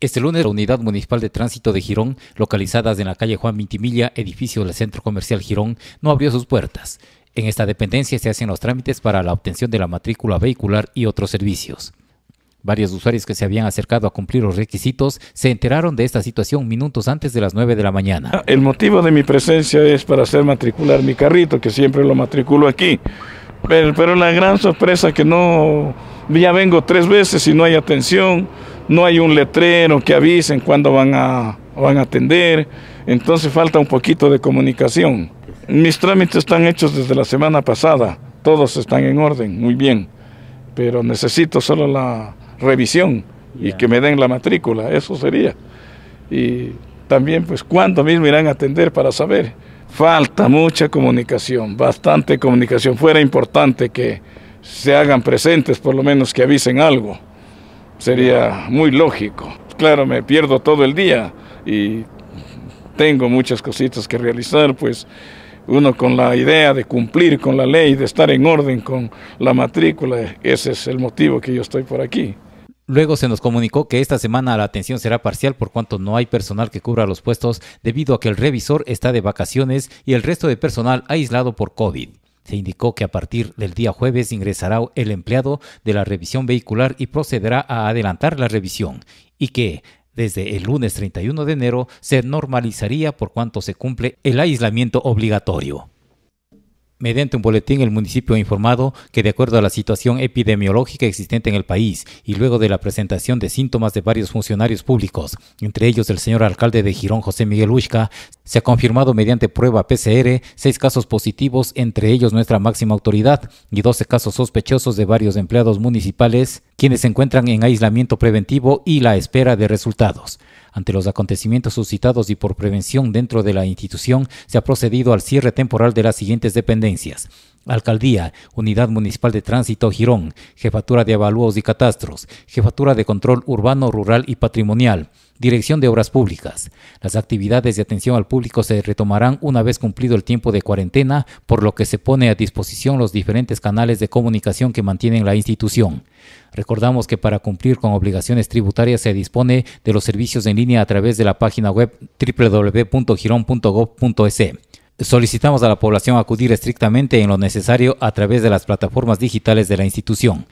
Este lunes, la Unidad Municipal de Tránsito de Girón, localizada en la calle Juan Mintimilla, edificio del Centro Comercial Girón, no abrió sus puertas. En esta dependencia se hacen los trámites para la obtención de la matrícula vehicular y otros servicios. Varios usuarios que se habían acercado a cumplir los requisitos se enteraron de esta situación minutos antes de las 9 de la mañana. Ah, el motivo de mi presencia es para hacer matricular mi carrito, que siempre lo matriculo aquí. Pero, pero la gran sorpresa que no, ya vengo tres veces y no hay atención no hay un letrero que avisen cuándo van a, van a atender, entonces falta un poquito de comunicación. Mis trámites están hechos desde la semana pasada, todos están en orden, muy bien, pero necesito solo la revisión y que me den la matrícula, eso sería. Y también pues cuándo mismo irán a atender para saber. Falta mucha comunicación, bastante comunicación. Fuera importante que se hagan presentes, por lo menos que avisen algo sería muy lógico. Claro, me pierdo todo el día y tengo muchas cositas que realizar, pues uno con la idea de cumplir con la ley, de estar en orden con la matrícula, ese es el motivo que yo estoy por aquí. Luego se nos comunicó que esta semana la atención será parcial por cuanto no hay personal que cubra los puestos debido a que el revisor está de vacaciones y el resto de personal aislado por COVID. Se indicó que a partir del día jueves ingresará el empleado de la revisión vehicular y procederá a adelantar la revisión y que desde el lunes 31 de enero se normalizaría por cuanto se cumple el aislamiento obligatorio. Mediante un boletín, el municipio ha informado que de acuerdo a la situación epidemiológica existente en el país y luego de la presentación de síntomas de varios funcionarios públicos, entre ellos el señor alcalde de Girón José Miguel Huisca, se ha confirmado mediante prueba PCR seis casos positivos, entre ellos nuestra máxima autoridad, y 12 casos sospechosos de varios empleados municipales, quienes se encuentran en aislamiento preventivo y la espera de resultados. Ante los acontecimientos suscitados y por prevención dentro de la institución, se ha procedido al cierre temporal de las siguientes dependencias. Alcaldía, Unidad Municipal de Tránsito Girón, Jefatura de Avalúos y Catastros, Jefatura de Control Urbano, Rural y Patrimonial, Dirección de Obras Públicas. Las actividades de atención al público se retomarán una vez cumplido el tiempo de cuarentena, por lo que se pone a disposición los diferentes canales de comunicación que mantienen la institución. Recordamos que para cumplir con obligaciones tributarias se dispone de los servicios en línea a través de la página web www.giron.gov.es. Solicitamos a la población acudir estrictamente en lo necesario a través de las plataformas digitales de la institución.